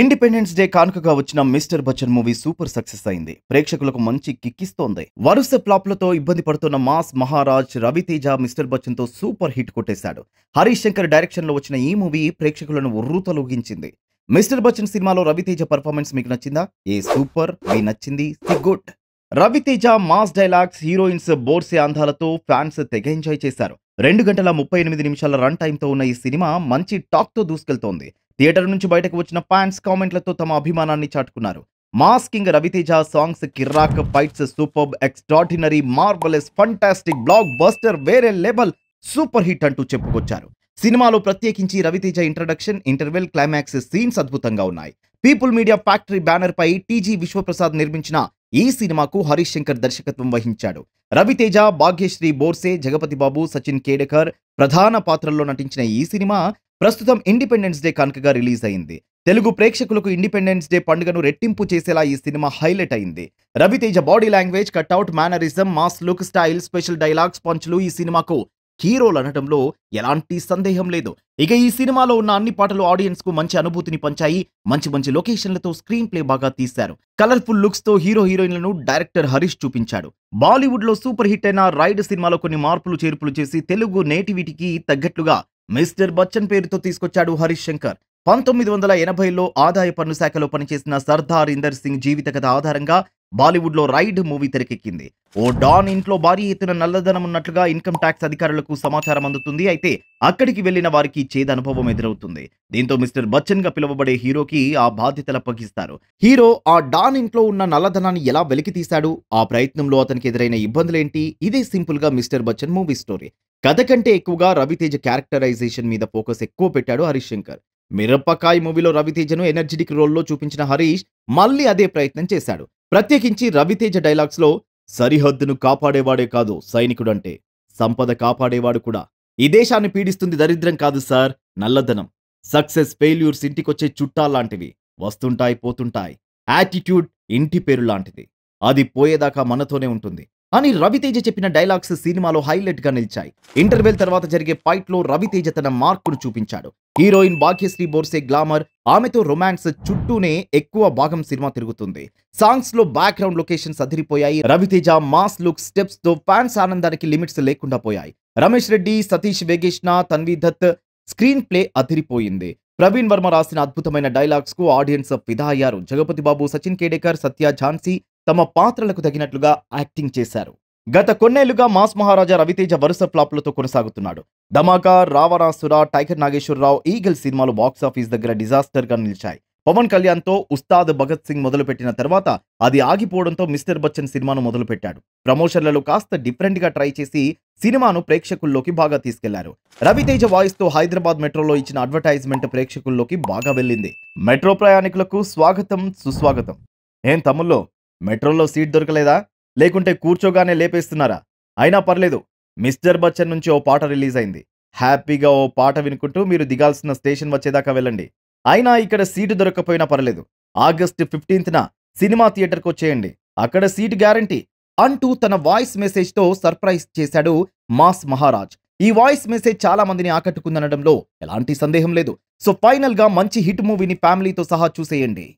independence day కానుకగా వచ్చిన mister Bachchan movie super success అయింది ప్రేక్షకులకు మంచి కిక్కిస్తోంది వరుస ప్లాప్లతో ఇబ్బంది పడుతున్న మాస్ మహారాజ్ రవితేజ మిస్టర్ బచ్చన్ తో సూపర్ హిట్ కొట్టేశాడు హరీష్ శంకర్ డైరెక్షన్ లో వచ్చిన ఈ మూవీ ప్రేక్షకులను ఉర్రూతలూగించింది మిస్టర్ బచ్చన్ సినిమాలో రవితేజ పర్ఫార్మెన్స్ మీకు నచ్చిందా ఏ సూపర్ మీ నచ్చింది the good Ravi Teja mass dialogues heroines Borse అందాలతో ఫ్యాన్స్ తెగ ఎంజాయ్ చేశారు రెండు గంటల ముప్పై ఎనిమిది నిమిషాల రన్ టైంతో ఉన్న ఈ సినిమా మంచి టాక్తో దూసుకెళ్తోంది థియేటర్ నుంచి బయటకు వచ్చిన ఫ్యాన్స్ కామెంట్లతో తమ అభిమానాన్ని చాటుకున్నారు మాస్ కింగ్ రవితేజ సాంగ్స్ కిర్రాక్ fights super extraordinary marvellous fantastic blockbuster వేరే లెవెల్ సూపర్ హిట్ అంటూ చెప్పుకొచ్చారు సినిమాలో ప్రత్యేకించి Ravi Teja introduction interval climax scenes అద్భుతంగా ఉన్నాయి పీపుల్ మీడియా ఫ్యాక్టరీ బ్యానర్ పై టీజీ విశ్వప్రసాద్ నిర్మించిన ఈ సినిమాకు హరీష్ శంకర్ దర్శకత్వం వహించాడు రవితేజ భాగ్యశ్రీ బోర్సే జగపతి బాబు సచిన్ కేడకర్ ప్రధాన పాత్రల్లో నటించిన ఈ సినిమా ప్రస్తుతం ఇండిపెండెన్స్ డే కనుకగా రిలీజ్ అయింది తెలుగు ప్రేక్షకులకు ఇండిపెండెన్స్ డే పండుగను రెట్టింపు చేసేలా ఈ సినిమా హైలైట్ అయింది Ravi Teja body language cutout mannerism mass look style special dialogues పంచులు ఈ సినిమాకు హీరోలు అనటంలో ఎలాంటి సందేహం లేదు ఇక ఈ సినిమాలో ఉన్న అన్ని పాటలు ఆడియన్స్ కు మంచి అనుభూతిని పంచాయి మంచి మంచి లొకేషన్లతో స్క్రీన్ ప్లే బాగా తీశారు కలర్ఫుల్ లుక్స్ తో హీరో హీరోయిన్లను డైరెక్టర్ హరీష్ చూపించాడు బాలీవుడ్ లో సూపర్ హిట్ అయిన రైడ్ సినిమాలో కొన్ని మార్పులు చేర్పులు చేసి తెలుగు నేటివిటీకి తగ్గట్లుగా మిస్టర్ బచ్చన్ పేరుతో తీసుకొచ్చాడు హరీష్ శంకర్ పంతొమ్మిది వందల ఎనభైలో ఆదాయ పన్ను శాఖలో పనిచేసిన సర్దార్ ఇందర్ సింగ్ జీవిత కథ ఆధారంగా బాలీవుడ్ లో రైడ్ మూవీ తెరకెక్కింది ఓ డాన్ ఇంట్లో భారీ ఎత్తున నల్లధనం ఉన్నట్లుగా ఇన్కమ్ ట్యాక్స్ అధికారులకు సమాచారం అందుతుంది అయితే అక్కడికి వెళ్లిన వారికి చేదు అనుభవం ఎదురవుతుంది దీంతో మిస్టర్ బచ్చన్ గా పిలువబడే హీరోకి ఆ బాధ్యతలు అప్పగిస్తారు హీరో ఆ డాన్ ఇంట్లో ఉన్న నల్లధనాన్ని ఎలా వెలికి తీశాడు ఆ ప్రయత్నంలో అతనికి ఎదురైన ఇబ్బందులేంటి ఇదే సింపుల్ గా మిస్టర్ బచ్చన్ మూవీ స్టోరీ కథ కంటే ఎక్కువగా రవితేజ క్యారెక్టరైజేషన్ మీద ఫోకస్ ఎక్కువ పెట్టాడు హరీష్ శంకర్ మిరపకాయ్ మూవీలో రవితేజను ఎనర్జెటిక్ రోల్లో చూపించిన హరీష్ మళ్ళీ అదే ప్రయత్నం చేశాడు ప్రత్యేకించి రవితేజ డైలాగ్స్లో సరిహద్దును కాపాడేవాడే కాదు సైనికుడంటే సంపద కాపాడేవాడు కూడా ఈ దేశాన్ని పీడిస్తుంది దరిద్రం కాదు సార్ నల్లధనం సక్సెస్ ఫెయిల్యూర్స్ ఇంటికొచ్చే లాంటివి వస్తుంటాయి పోతుంటాయి యాటిట్యూడ్ ఇంటి పేరు లాంటిది అది పోయేదాకా మనతోనే ఉంటుంది అని రవితేజ చెప్పిన డైలాగ్స్ సినిమాలో హైలైట్ గా నిలిచాయి ఇంటర్వెల్ తర్వాత జరిగే ఫైట్ లో రవితేజ తన మార్కును చూపించాడు హీరోయిన్ భాగ్యశ్రీ బోర్సే గ్లామర్ ఆమెతో రొమాన్స్ చుట్టూనే ఎక్కువ భాగం సినిమా తిరుగుతుంది సాంగ్స్ లో బ్యాక్గ్రౌండ్ లొకేషన్స్ అదిరిపోయాయి రవితేజ మాస్ లుక్ స్టెప్స్ తో ఫ్యాన్స్ ఆనందానికి లిమిట్స్ లేకుండా పోయాయి రమేష్ రెడ్డి సతీష్ వేగేష్ణ తన్వి దత్ స్క్రీన్ ప్లే అదిరిపోయింది ప్రవీణ్ వర్మ రాసిన అద్భుతమైన డైలాగ్స్ కు ఆడియన్స్ ఫిదా అయ్యారు జగపతి బాబు సచిన్ కేడేకర్ సత్య ఝాన్సీ తమ పాత్రలకు తగినట్లుగా యాక్టింగ్ చేశారు గత కొన్నేళ్లుగా మాస్ మహారాజా రవితేజ వరుస ఫ్లాప్లతో కొనసాగుతున్నాడు ధమాకా రావణాసుర టైగర్ నాగేశ్వరరావు ఈగల్ సినిమాలు బాక్సాఫీస్ దగ్గర డిజాస్టర్గా నిలిచాయి పవన్ కళ్యాణ్తో ఉస్తాద్ భగత్ సింగ్ మొదలుపెట్టిన తర్వాత అది ఆగిపోవడంతో మిస్టర్ బచ్చన్ సినిమాను మొదలుపెట్టాడు ప్రమోషన్లలో కాస్త డిఫరెంట్గా ట్రై చేసి సినిమాను ప్రేక్షకుల్లోకి బాగా తీసుకెళ్లారు రవితేజ వాయిస్తో హైదరాబాద్ మెట్రోలో ఇచ్చిన అడ్వర్టైజ్మెంట్ ప్రేక్షకుల్లోకి బాగా వెళ్ళింది మెట్రో ప్రయాణికులకు స్వాగతం సుస్వాగతం ఏం తమ్ముల్లో మెట్రోలో సీట్ దొరకలేదా లేకుంటే కూర్చోగానే లేపేస్తున్నారా అయినా పర్లేదు మిస్టర్ బచ్చన్ నుంచి ఓ పాట రిలీజ్ అయింది హ్యాపీగా ఓ పాట వినుకుంటూ మీరు దిగాల్సిన స్టేషన్ వచ్చేదాకా వెళ్ళండి అయినా ఇక్కడ సీటు దొరకకపోయినా పర్లేదు ఆగస్టు ఫిఫ్టీన్త్న సినిమా థియేటర్కి వచ్చేయండి అక్కడ సీటు గ్యారంటీ అంటూ తన వాయిస్ మెసేజ్తో సర్ప్రైజ్ చేశాడు మాస్ మహారాజ్ ఈ వాయిస్ మెసేజ్ చాలా మందిని ఆకట్టుకుందనడంలో ఎలాంటి సందేహం లేదు సో ఫైనల్గా మంచి హిట్ మూవీని ఫ్యామిలీతో సహా చూసేయండి